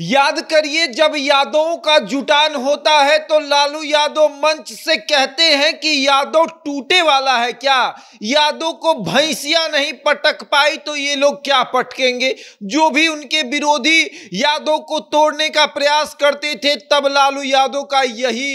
याद करिए जब यादों का जुटान होता है तो लालू यादव मंच से कहते हैं कि यादव टूटे वाला है क्या यादव को भैंसिया नहीं पटक पाई तो ये लोग क्या पटकेंगे जो भी उनके विरोधी यादव को तोड़ने का प्रयास करते थे तब लालू यादव का यही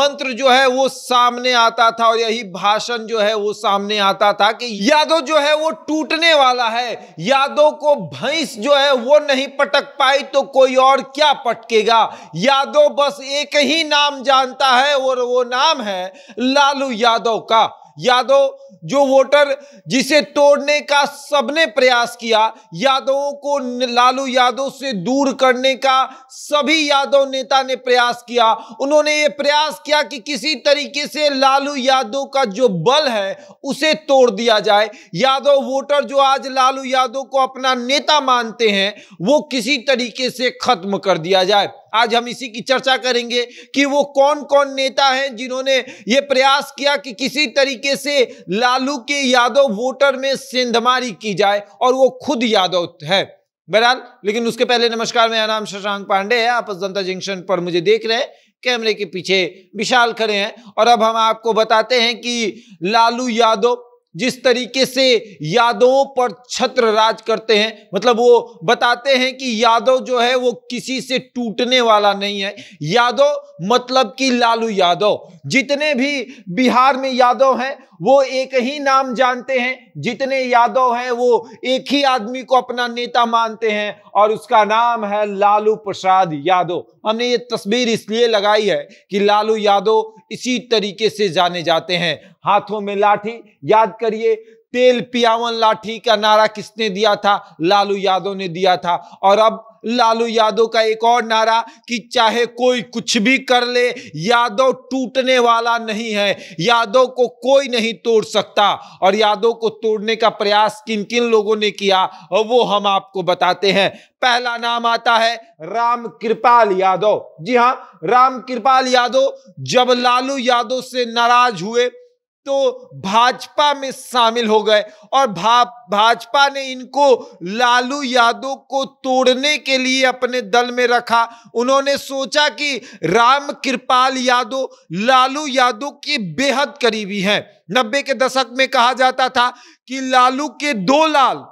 मंत्र जो है वो सामने आता था और यही भाषण जो है वो सामने आता था कि यादव जो है वो टूटने वाला है यादव को भैंस जो है वो नहीं पटक पाई तो कोई कोई और क्या पटकेगा यादव बस एक ही नाम जानता है और वो नाम है लालू यादव का यादव जो वोटर जिसे तोड़ने का सबने प्रयास किया यादवों को लालू यादव से दूर करने का सभी यादव नेता ने प्रयास किया उन्होंने ये प्रयास किया कि किसी तरीके से लालू यादव का जो बल है उसे तोड़ दिया जाए यादव वोटर जो आज लालू यादव को अपना नेता मानते हैं वो किसी तरीके से खत्म कर दिया जाए आज हम इसी की चर्चा करेंगे कि वो कौन कौन नेता हैं जिन्होंने ये प्रयास किया कि किसी तरीके से लालू के यादव वोटर में सेंधमारी की जाए और वो खुद यादव है बहरहाल लेकिन उसके पहले नमस्कार मेरा नाम शशांक पांडे है आप जनता जंक्शन पर मुझे देख रहे हैं कैमरे के पीछे विशाल खड़े हैं और अब हम आपको बताते हैं कि लालू यादव जिस तरीके से यादवों पर छत्र राज करते हैं मतलब वो बताते हैं कि यादव जो है वो किसी से टूटने वाला नहीं है यादव मतलब कि लालू यादव जितने भी बिहार में यादव हैं वो एक ही नाम जानते हैं जितने यादव हैं वो एक ही आदमी को अपना नेता मानते हैं और उसका नाम है लालू प्रसाद यादव हमने ये तस्वीर इसलिए लगाई है कि लालू यादव इसी तरीके से जाने जाते हैं हाथों में लाठी याद करिए तेल पियावन लाठी का नारा किसने दिया था लालू यादव ने दिया था और अब लालू यादव का एक और नारा कि चाहे कोई कुछ भी कर ले यादव टूटने वाला नहीं है यादव को कोई नहीं तोड़ सकता और यादव को तोड़ने का प्रयास किन किन लोगों ने किया वो हम आपको बताते हैं पहला नाम आता है राम कृपाल यादव जी हाँ राम कृपाल यादव जब लालू यादव से नाराज हुए तो भाजपा में शामिल हो गए और भा भाजपा ने इनको लालू यादव को तोड़ने के लिए अपने दल में रखा उन्होंने सोचा कि राम कृपाल यादव लालू यादव के बेहद करीबी हैं नब्बे के दशक में कहा जाता था कि लालू के दो लाल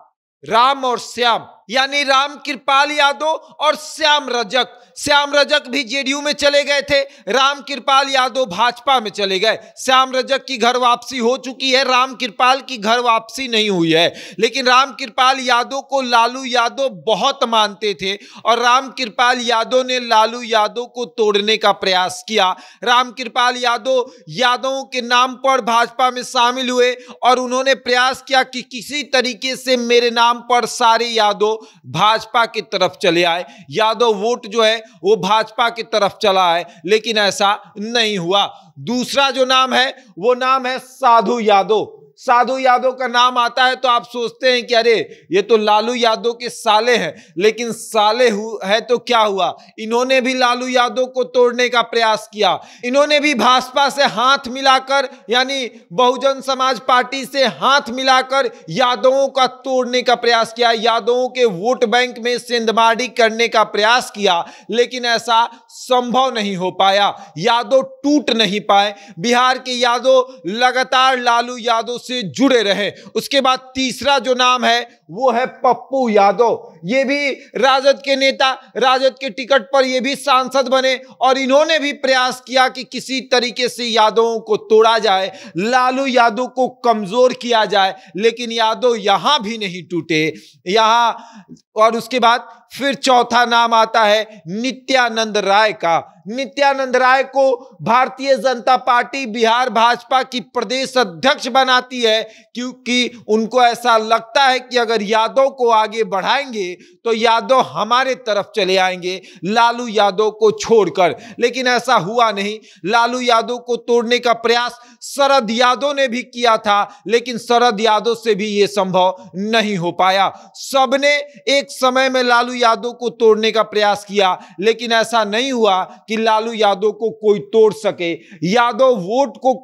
राम और श्याम यानी राम कृपाल यादव और श्याम रजक श्याम रजक भी जेडीयू में चले गए थे राम कृपाल यादव भाजपा में चले गए श्याम रजक की घर वापसी हो चुकी है राम कृपाल की घर वापसी नहीं हुई है लेकिन राम कृपाल यादव को लालू यादव बहुत मानते थे और राम कृपाल यादव ने लालू यादव को तोड़ने का प्रयास किया राम कृपाल यादव यादवों के नाम पर भाजपा में शामिल हुए और उन्होंने प्रयास किया कि किसी तरीके से मेरे नाम पर सारे यादव भाजपा की तरफ चले आए यादव वोट जो है वो भाजपा की तरफ चला है लेकिन ऐसा नहीं हुआ दूसरा जो नाम है वो नाम है साधु यादव साधु यादव का नाम आता है तो आप सोचते हैं कि अरे ये तो लालू यादव के साले हैं लेकिन साले है तो क्या हुआ इन्होंने भी लालू यादव को तोड़ने का प्रयास किया इन्होंने भी भाजपा से हाथ मिलाकर यानी बहुजन समाज पार्टी से हाथ मिलाकर यादवों का तोड़ने का प्रयास किया यादवों के वोट बैंक में सेंधमारी करने का प्रयास किया लेकिन ऐसा संभव नहीं हो पाया यादव टूट नहीं पाए बिहार के यादव लगातार लालू यादव से जुड़े रहें उसके बाद तीसरा जो नाम है वो है पप्पू यादव ये भी राजद के नेता राजद के टिकट पर ये भी सांसद बने और इन्होंने भी प्रयास किया कि किसी तरीके से यादवों को तोड़ा जाए लालू यादव को कमजोर किया जाए लेकिन यादव यहां भी नहीं टूटे यहाँ और उसके बाद फिर चौथा नाम आता है नित्यानंद राय का नित्यानंद राय को भारतीय जनता पार्टी बिहार भाजपा की प्रदेश अध्यक्ष बनाती है क्योंकि उनको ऐसा लगता है कि अगर यादव को आगे बढ़ाएंगे तो यादव हमारे तरफ चले आएंगे लालू यादव को छोड़कर लेकिन ऐसा हुआ नहीं लालू यादव को तोड़ने का प्रयास शरद यादव ने भी किया था लेकिन शरद यादव से भी यह संभव नहीं हो पाया सबने एक समय में लालू यादव को तोड़ने का प्रयास किया लेकिन ऐसा नहीं हुआ कि लालू यादव को कोई तोड़ सके यादव वोट को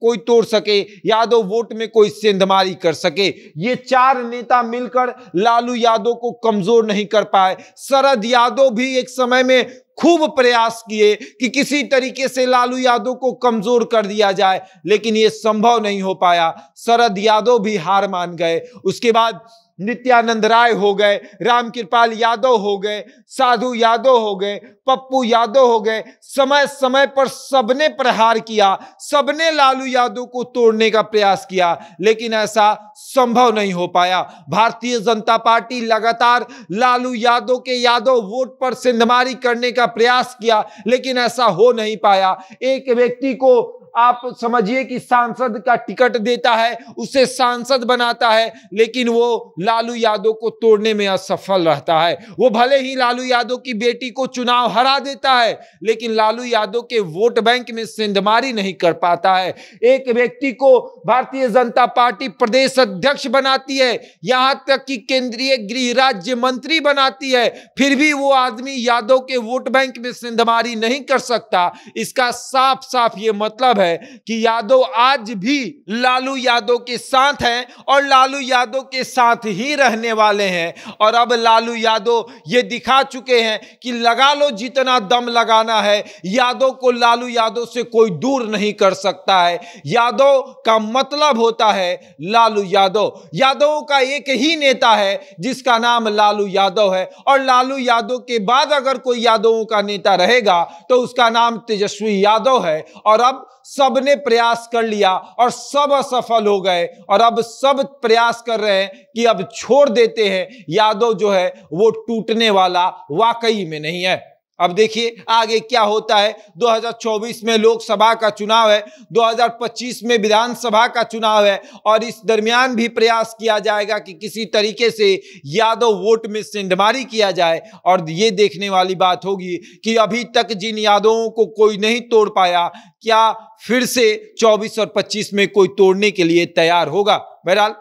कोई तोड़ सके यादव वोट में कोई सेंधमारी कर सके ये चार नेता मिलकर लालू यादव को कमजोर नहीं कर पाए शरद यादव भी एक समय में खूब प्रयास किए कि किसी तरीके से लालू यादव को कमजोर कर दिया जाए लेकिन ये संभव नहीं हो पाया शरद यादव भी हार मान गए उसके बाद नित्यानंद राय हो गए राम कृपाल यादव हो गए साधु यादव हो गए पप्पू यादव हो गए समय समय पर सबने प्रहार किया सबने लालू यादव को तोड़ने का प्रयास किया लेकिन ऐसा संभव नहीं हो पाया भारतीय जनता पार्टी लगातार लालू यादव के यादव वोट पर सिंधमारी करने का प्रयास किया लेकिन ऐसा हो नहीं पाया एक व्यक्ति को आप समझिए कि सांसद का टिकट देता है उसे सांसद बनाता है लेकिन वो लालू यादव को तोड़ने में असफल रहता है वो भले ही लालू यादव की बेटी को चुनाव हरा देता है लेकिन लालू यादव के वोट बैंक में सेंधमारी नहीं कर पाता है एक व्यक्ति को भारतीय जनता पार्टी प्रदेश अध्यक्ष बनाती है यहां तक कि केंद्रीय गृह राज्य मंत्री बनाती है फिर भी वो आदमी यादव के वोट बैंक में सेंधमारी नहीं कर सकता इसका साफ साफ ये मतलब है है कि यादव आज भी लालू यादव के साथ हैं और लालू यादव के साथ ही रहने वाले हैं और अब लालू यादव ये दिखा चुके हैं कि लगा लो जितना दम लगाना है यादव को लालू यादव से कोई दूर नहीं कर सकता है यादव का मतलब होता है लालू यादव यादव का एक ही नेता है जिसका नाम लालू यादव है और लालू यादव के बाद अगर कोई यादवों का नेता रहेगा तो उसका नाम तेजस्वी यादव है और अब सबने प्रयास कर लिया और सब असफल हो गए और अब सब प्रयास कर रहे हैं कि अब छोड़ देते हैं यादव जो है वो टूटने वाला वाकई में नहीं है अब देखिए आगे क्या होता है 2024 में लोकसभा का चुनाव है 2025 में विधानसभा का चुनाव है और इस दरमियान भी प्रयास किया जाएगा कि किसी तरीके से यादव वोट में सेंधमारी किया जाए और ये देखने वाली बात होगी कि अभी तक जिन यादवों को कोई नहीं तोड़ पाया क्या फिर से 24 और 25 में कोई तोड़ने के लिए तैयार होगा बहरहाल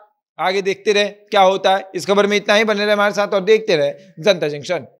आगे देखते रहे क्या होता है इस खबर में इतना ही बने रहे हमारे साथ और देखते रहे जनता जंक्शन